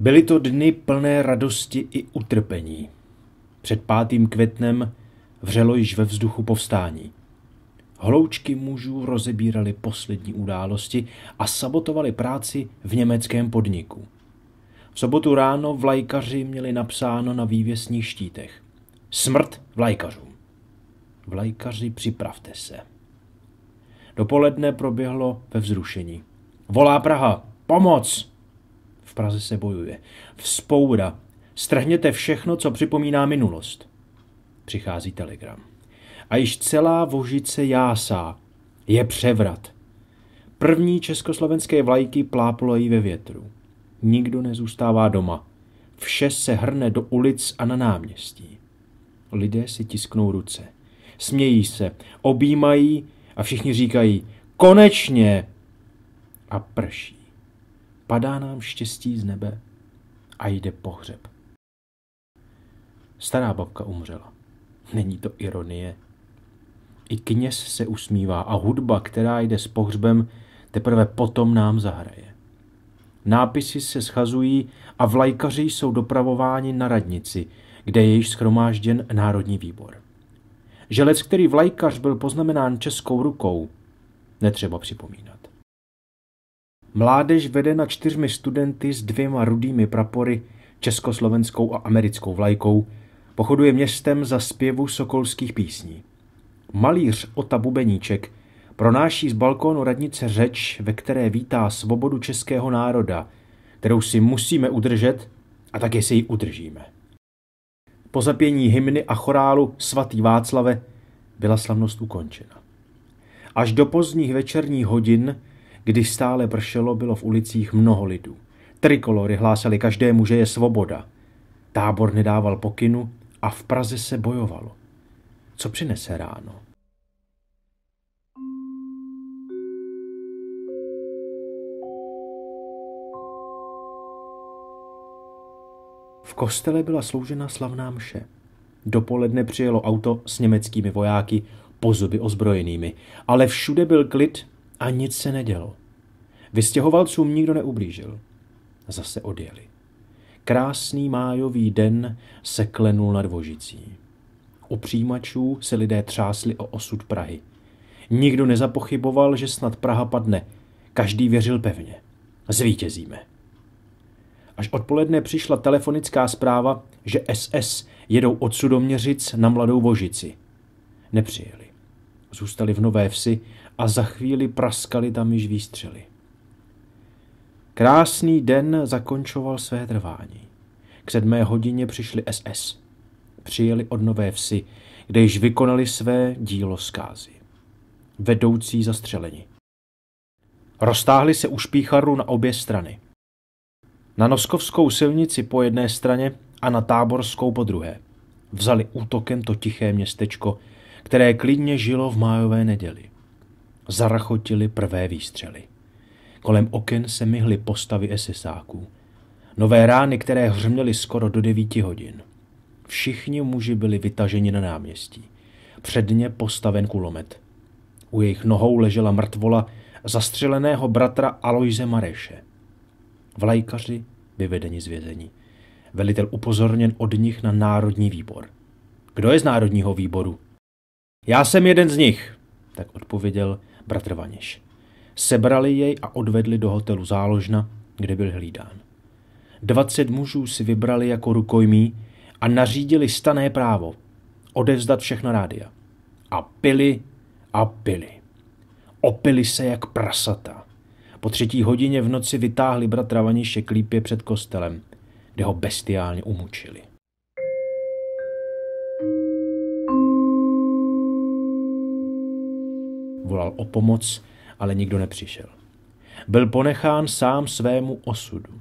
Byly to dny plné radosti i utrpení. Před pátým květnem vřelo již ve vzduchu povstání. Hloučky mužů rozebírali poslední události a sabotovali práci v německém podniku. V sobotu ráno vlajkaři měli napsáno na vývěsních štítech. Smrt vlajkařům. Vlajkaři, připravte se. Dopoledne proběhlo ve vzrušení. Volá Praha, pomoc! Praze se bojuje. Vzpoura. Strhněte všechno, co připomíná minulost. Přichází telegram. A již celá vožice jásá. Je převrat. První československé vlajky plápolají ve větru. Nikdo nezůstává doma. Vše se hrne do ulic a na náměstí. Lidé si tisknou ruce. Smějí se, objímají a všichni říkají konečně a prší. Padá nám štěstí z nebe a jde pohřeb. Stará babka umřela. Není to ironie. I kněz se usmívá a hudba, která jde s pohřbem, teprve potom nám zahraje. Nápisy se schazují a vlajkaři jsou dopravováni na radnici, kde je již schromážděn Národní výbor. Želec, který vlajkař byl poznamenán českou rukou, netřeba připomínat. Mládež vedena čtyřmi studenty s dvěma rudými prapory, československou a americkou vlajkou, pochoduje městem za zpěvu sokolských písní. Malíř Ota Bubeníček pronáší z balkónu radnice řeč, ve které vítá svobodu českého národa, kterou si musíme udržet a také si ji udržíme. Po zapění hymny a chorálu Svatý Václave byla slavnost ukončena. Až do pozdních večerních hodin když stále pršelo, bylo v ulicích mnoho lidů. Trikolory hlásali každému, že je svoboda. Tábor nedával pokynu a v Praze se bojovalo. Co přinese ráno? V kostele byla sloužena slavná mše. Dopoledne přijelo auto s německými vojáky, pozuby ozbrojenými, ale všude byl klid a nic se nedělo. Vystěhovalcům nikdo neublížil. Zase odjeli. Krásný májový den se klenul nad Vožicí. U přijímačů se lidé třásli o osud Prahy. Nikdo nezapochyboval, že snad Praha padne. Každý věřil pevně. Zvítězíme. Až odpoledne přišla telefonická zpráva, že SS jedou od Sudoměřic na Mladou Vožici. Nepřijeli. Zůstali v Nové Vsi a za chvíli praskali tam již výstřely. Krásný den zakončoval své trvání. K sedmé hodině přišli SS. Přijeli od Nové Vsi, kde již vykonali své dílo zkázy. Vedoucí zastřeleni. Roztáhli se u špícharu na obě strany. Na Noskovskou silnici po jedné straně a na Táborskou po druhé. Vzali útokem to tiché městečko, které klidně žilo v májové neděli. Zarachotili prvé výstřely. Kolem oken se myhly postavy esesáků. Nové rány, které hřměly skoro do devíti hodin. Všichni muži byli vytaženi na náměstí. Předně postaven kulomet. U jejich nohou ležela mrtvola zastřeleného bratra Aloise Mareše. Vlajkaři vyvedeni z vězení. Velitel upozorněn od nich na Národní výbor. Kdo je z Národního výboru? Já jsem jeden z nich, tak odpověděl bratr Vaněš. Sebrali jej a odvedli do hotelu Záložna, kde byl hlídán. Dvacet mužů si vybrali jako rukojmí a nařídili stané právo odevzdat všechno rádia. A pili a pili. Opili se jak prasata. Po třetí hodině v noci vytáhli bratra Vaniše klípě před kostelem, kde ho bestiálně umučili. Volal o pomoc, ale nikdo nepřišel. Byl ponechán sám svému osudu.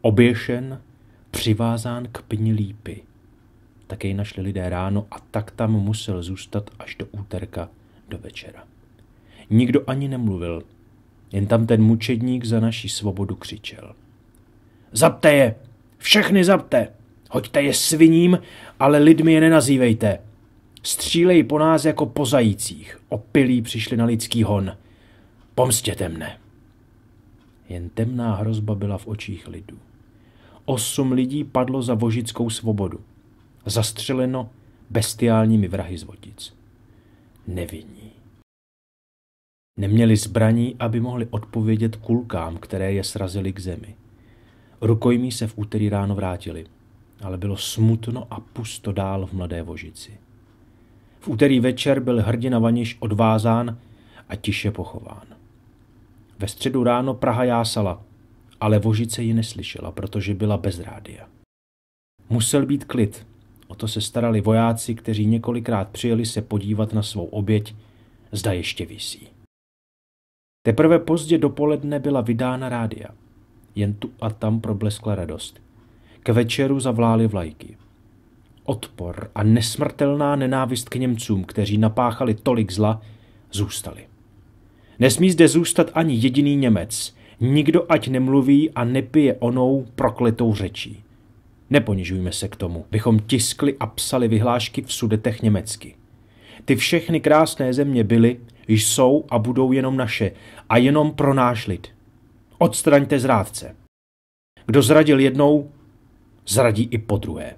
Oběšen, přivázán k pni lípy. Tak jej našli lidé ráno a tak tam musel zůstat až do úterka do večera. Nikdo ani nemluvil, jen tam ten mučedník za naši svobodu křičel. Zapte je! Všechny zapte! Hoďte je sviním, ale lidmi je nenazývejte. Střílej po nás jako po zajících. Opilí přišli na lidský hon. Pomstěte mne. Jen temná hrozba byla v očích lidů. Osm lidí padlo za vožickou svobodu. Zastřeleno bestiálními vrahy z Votic. Nevinní. Neměli zbraní, aby mohli odpovědět kulkám, které je srazily k zemi. Rukojmí se v úterý ráno vrátili, ale bylo smutno a pusto dál v mladé vožici. V úterý večer byl hrdina Vaniš odvázán a tiše pochován. Ve středu ráno Praha jásala, ale vožice ji neslyšela, protože byla bez rádia. Musel být klid, o to se starali vojáci, kteří několikrát přijeli se podívat na svou oběť, zda ještě vysí. Teprve pozdě dopoledne byla vydána rádia. Jen tu a tam probleskla radost. K večeru zavlály vlajky. Odpor a nesmrtelná nenávist k Němcům, kteří napáchali tolik zla, zůstali. Nesmí zde zůstat ani jediný Němec. Nikdo ať nemluví a nepije onou prokletou řečí. Neponižujme se k tomu, bychom tiskli a psali vyhlášky v sudetech německy. Ty všechny krásné země byly, jsou a budou jenom naše a jenom pro náš lid. Odstraňte zrádce. Kdo zradil jednou, zradí i po druhé.